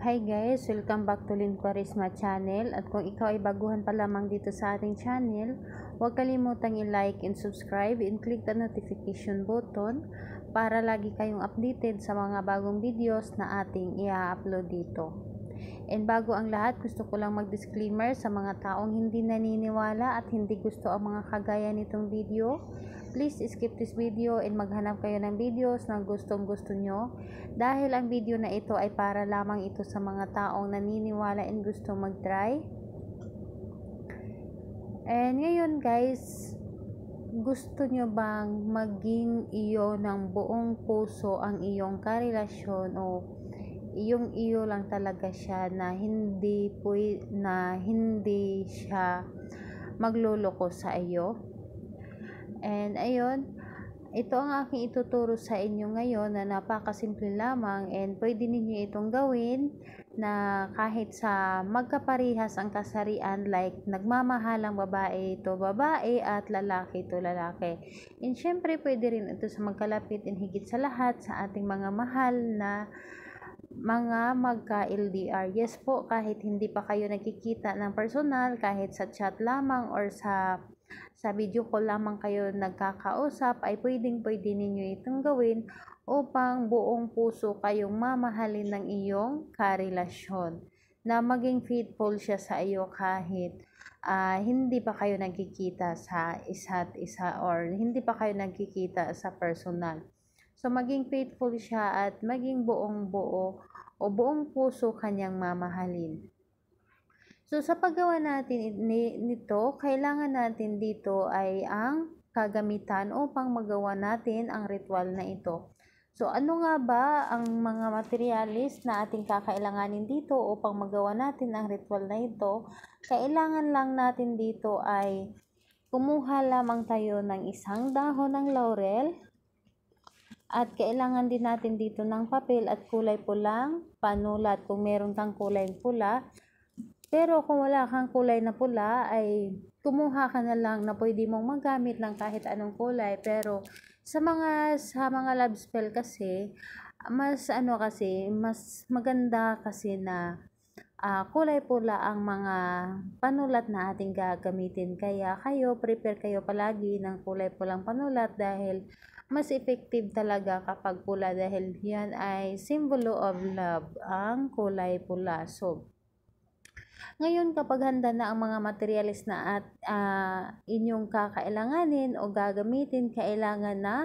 Hi guys! Welcome back to Lynn Quaresma channel at kung ikaw ay baguhan pa lamang dito sa ating channel, huwag kalimutang i-like and subscribe and click the notification button para lagi kayong updated sa mga bagong videos na ating i-upload dito. And bago ang lahat, gusto ko lang mag-disclaimer sa mga taong hindi naniniwala at hindi gusto ang mga kagaya nitong video Please skip this video and maghanap kayo ng videos na gustong gusto nyo dahil ang video na ito ay para lamang ito sa mga taong naniniwala and gusto mag-try. And ngayon guys, gusto nyo bang maging iyo ng buong puso ang iyong karelasyon o iyong iyo lang talaga siya na hindi po na hindi siya magluloko sa iyo? And ayun, ito ang aking ituturo sa inyo ngayon na napakasimple lamang and pwede ninyo itong gawin na kahit sa magkaparihas ang kasarian like nagmamahalang babae to babae at lalaki to lalaki. And syempre pwede rin ito sa magkalapit and higit sa lahat sa ating mga mahal na mga magka-LDR. Yes po, kahit hindi pa kayo nakikita ng personal, kahit sa chat lamang or sa sa video ko lamang kayo nagkakausap ay pwedeng-pwede ninyo itong gawin upang buong puso kayong mamahalin ng iyong karelasyon na maging faithful siya sa iyo kahit uh, hindi pa kayo nagkikita sa isa't isa or hindi pa kayo nagkikita sa personal. So maging faithful siya at maging buong buo o buong puso kanyang mamahalin. So, sa paggawa natin nito, kailangan natin dito ay ang kagamitan upang magawa natin ang ritual na ito. So, ano nga ba ang mga materialis na ating kakailanganin dito upang magawa natin ang ritual na ito? Kailangan lang natin dito ay kumuha lamang tayo ng isang dahon ng laurel at kailangan din natin dito ng papel at kulay pulang panulat kung meron kang kulay pula pero kung wala kang kulay na pula ay kumuha ka na lang na pwede mong magamit ng kahit anong kulay. Pero sa mga sa mga love spell kasi mas ano kasi mas maganda kasi na uh, kulay pula ang mga panulat na ating gagamitin. Kaya kayo, prepare kayo palagi ng kulay pulang panulat dahil mas effective talaga kapag pula dahil yan ay simbolo of love, ang kulay pula. So, ngayon, kapag handa na ang mga materials na at uh, inyong kakailanganin o gagamitin, kailangan na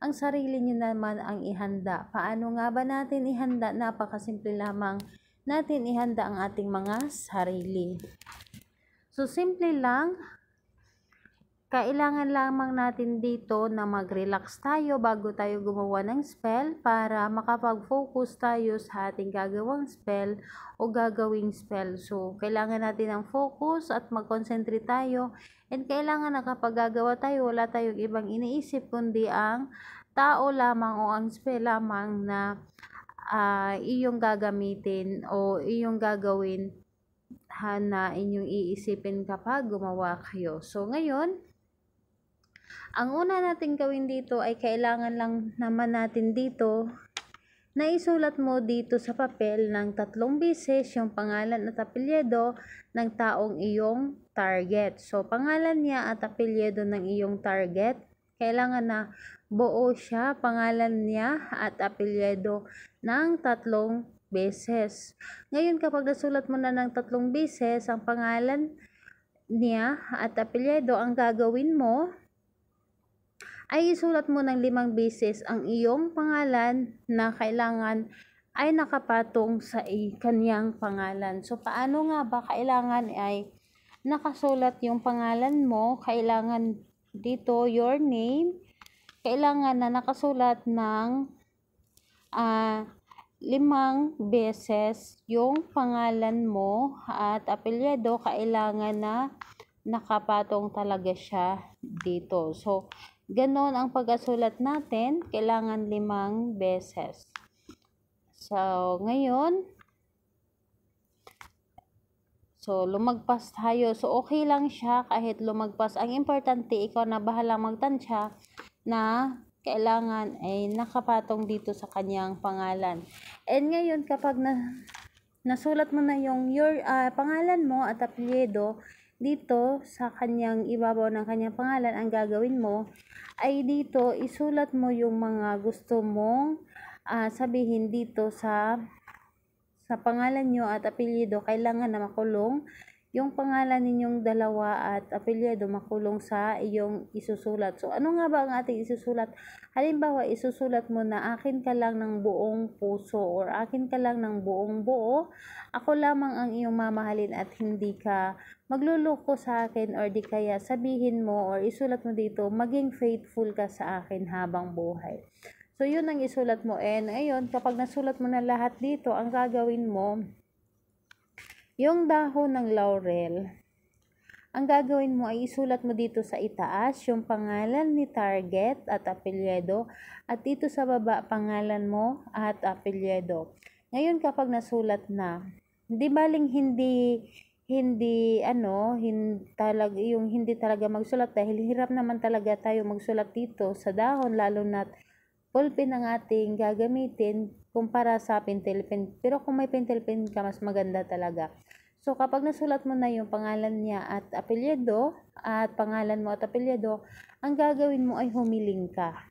ang sarili nyo naman ang ihanda. Paano nga ba natin ihanda? Napakasimple lamang natin ihanda ang ating mga sarili. So, simple lang, kailangan lamang natin dito na mag-relax tayo bago tayo gumawa ng spell para makapag-focus tayo sa ating gagawang spell o gagawing spell. So, kailangan natin ng focus at mag-concentrate tayo. And kailangan na kapag gagawa tayo, wala tayong ibang iniisip kundi ang tao lamang o ang spell lamang na uh, iyong gagamitin o iyong gagawin na inyong iisipin kapag gumawa kayo. So, ngayon, ang una natin gawin dito ay kailangan lang naman natin dito na isulat mo dito sa papel ng tatlong beses yung pangalan at apelyido ng taong iyong target. So, pangalan niya at apelyido ng iyong target, kailangan na buo siya, pangalan niya at apelyido ng tatlong beses. Ngayon, kapag nasulat mo na ng tatlong beses ang pangalan niya at apelyido, ang gagawin mo ay isulat mo ng limang beses ang iyong pangalan na kailangan ay nakapatong sa kanyang pangalan. So, paano nga ba kailangan ay nakasulat yung pangalan mo? Kailangan dito your name. Kailangan na nakasulat ng uh, limang beses yung pangalan mo at apelyado kailangan na nakapatong talaga siya dito. So, Ganon ang pagkasulat natin, kailangan limang beses. So, ngayon, so lumagpas tayo. So, okay lang siya kahit lumagpas. Ang importante, ikaw na bahalang magtansya na kailangan ay nakapatong dito sa kanyang pangalan. And ngayon, kapag na, nasulat mo na yung your uh, pangalan mo at apelyido, dito sa kanyang ibabaw ng kanyang pangalan, ang gagawin mo ay dito isulat mo yung mga gusto mong uh, sabihin dito sa sa pangalan nyo at apelyido kailangan na makulong yung pangalan ninyong dalawa at apelyido makulong sa iyong isusulat. So, ano nga ba ang ating isusulat? Halimbawa, isusulat mo na akin ka lang ng buong puso or akin ka lang ng buong buo. Ako lamang ang iyong mamahalin at hindi ka magluloko sa akin or di kaya sabihin mo or isulat mo dito, maging faithful ka sa akin habang buhay. So, yun ang isulat mo. And ngayon, kapag nasulat mo na lahat dito, ang gagawin mo, yung dahon ng laurel, ang gagawin mo ay isulat mo dito sa itaas yung pangalan ni target at apelyedo at dito sa baba pangalan mo at apelyedo. Ngayon kapag nasulat na, hindi baling hindi hindi ano, hindi talag, yung hindi talaga magsulat dahil hirap naman talaga tayo magsulat dito sa dahon lalo na't ballpen ang ating gagamitin kumpara sa pentel pen. Pero kung may pentel pen ka, mas maganda talaga. So, kapag nasulat mo na yung pangalan niya at apelyido, at pangalan mo at apelyido, ang gagawin mo ay humiling ka.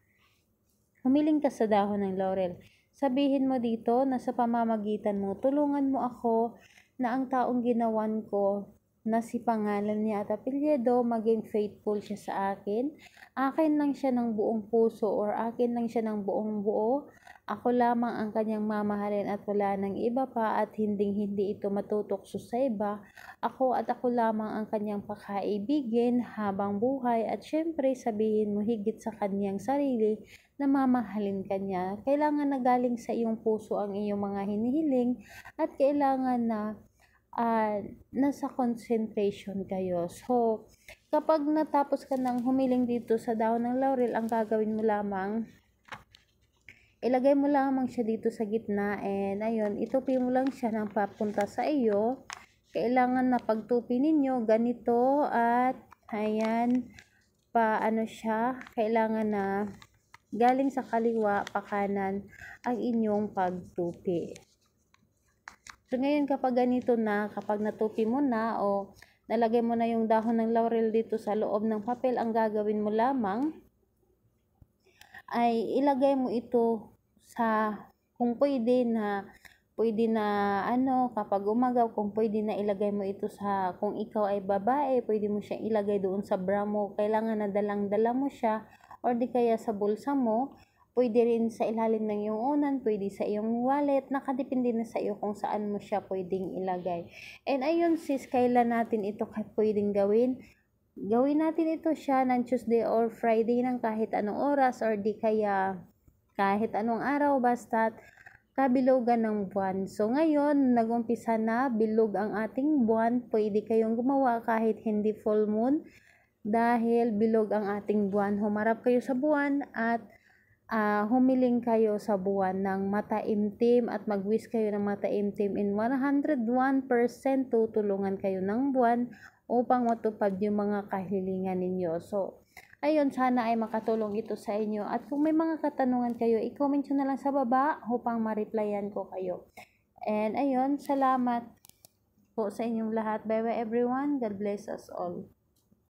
Humiling ka sa dahon ng laurel. Sabihin mo dito na sa pamamagitan mo, tulungan mo ako na ang taong ginawan ko na si pangalan niya at apelyido, maging faithful siya sa akin. Akin lang siya ng buong puso or akin lang siya ng buong buo. Ako lamang ang kanyang mamahalin at wala ng iba pa at hinding hindi ito matutokso sa iba. Ako at ako lamang ang kanyang pakaibigin habang buhay at syempre sabihin mo higit sa kanyang sarili na mamahalin ka niya. Kailangan na galing sa iyong puso ang iyong mga hinihiling at kailangan na uh, nasa concentration kayo. So, kapag natapos ka ng humiling dito sa dahon ng laurel, ang gagawin mo lamang, ilagay mo lamang siya dito sa gitna and ayun, itupi mo lang siya nang papunta sa iyo. Kailangan na pagtupi ninyo ganito at ayan, pa ano siya, kailangan na galing sa kaliwa pa kanan ang inyong pagtupi. So ngayon kapag ganito na, kapag natupi mo na o nalagay mo na yung dahon ng laurel dito sa loob ng papel, ang gagawin mo lamang ay ilagay mo ito sa kung pwede na pwede na ano kapag umagaw kung pwede na ilagay mo ito sa kung ikaw ay babae pwede mo siya ilagay doon sa bra mo kailangan na dalang-dala mo siya or di kaya sa bulsa mo Pwede rin sa ilalim ng iyong unan, pwede sa iyong wallet, nakadepende na sa iyo kung saan mo siya pwedeng ilagay. And ayun sis, kailan natin ito pwedeng gawin? Gawin natin ito siya ng Tuesday or Friday ng kahit anong oras or di kaya kahit anong araw basta kabilogan ng buwan. So ngayon, nagumpisa na bilog ang ating buwan. Pwede kayong gumawa kahit hindi full moon dahil bilog ang ating buwan. Humarap kayo sa buwan at uh, humiling kayo sa buwan ng mataimtim at mag-wish kayo ng mataimtim in 101% tutulungan kayo ng buwan upang matupad yung mga kahilingan ninyo. So, ayun, sana ay makatulong ito sa inyo. At kung may mga katanungan kayo, i-comment nyo na lang sa baba upang ma-replyan ko kayo. And ayun, salamat po sa inyong lahat. Bye-bye everyone. God bless us all.